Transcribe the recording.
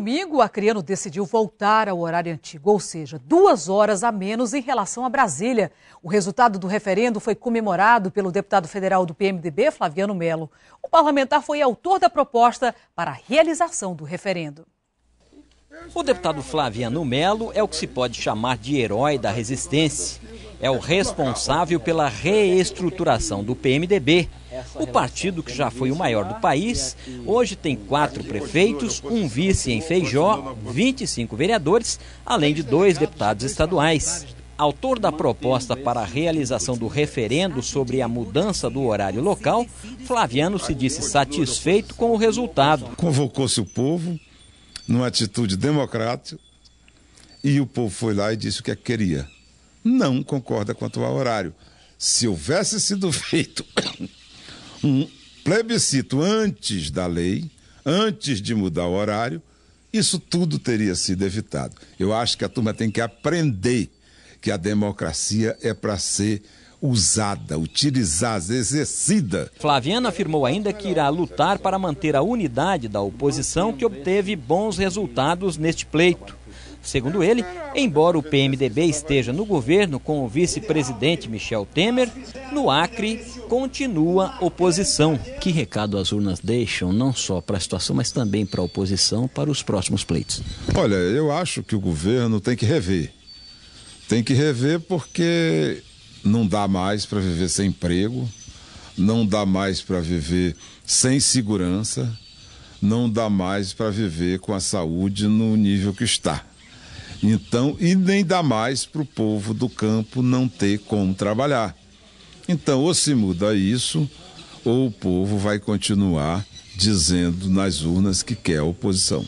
domingo, a Criano decidiu voltar ao horário antigo, ou seja, duas horas a menos em relação a Brasília. O resultado do referendo foi comemorado pelo deputado federal do PMDB, Flaviano Melo. O parlamentar foi autor da proposta para a realização do referendo. O deputado Flaviano Melo é o que se pode chamar de herói da resistência é o responsável pela reestruturação do PMDB. O partido, que já foi o maior do país, hoje tem quatro prefeitos, um vice em Feijó, 25 vereadores, além de dois deputados estaduais. Autor da proposta para a realização do referendo sobre a mudança do horário local, Flaviano se disse satisfeito com o resultado. Convocou-se o povo numa atitude democrática e o povo foi lá e disse o que é queria não concorda quanto ao horário. Se houvesse sido feito um plebiscito antes da lei, antes de mudar o horário, isso tudo teria sido evitado. Eu acho que a turma tem que aprender que a democracia é para ser usada, utilizada, exercida. Flaviana afirmou ainda que irá lutar para manter a unidade da oposição que obteve bons resultados neste pleito. Segundo ele, embora o PMDB esteja no governo com o vice-presidente Michel Temer, no Acre continua oposição. Que recado as urnas deixam não só para a situação, mas também para a oposição para os próximos pleitos? Olha, eu acho que o governo tem que rever. Tem que rever porque não dá mais para viver sem emprego, não dá mais para viver sem segurança, não dá mais para viver com a saúde no nível que está. Então, e nem dá mais para o povo do campo não ter como trabalhar. Então, ou se muda isso, ou o povo vai continuar dizendo nas urnas que quer a oposição.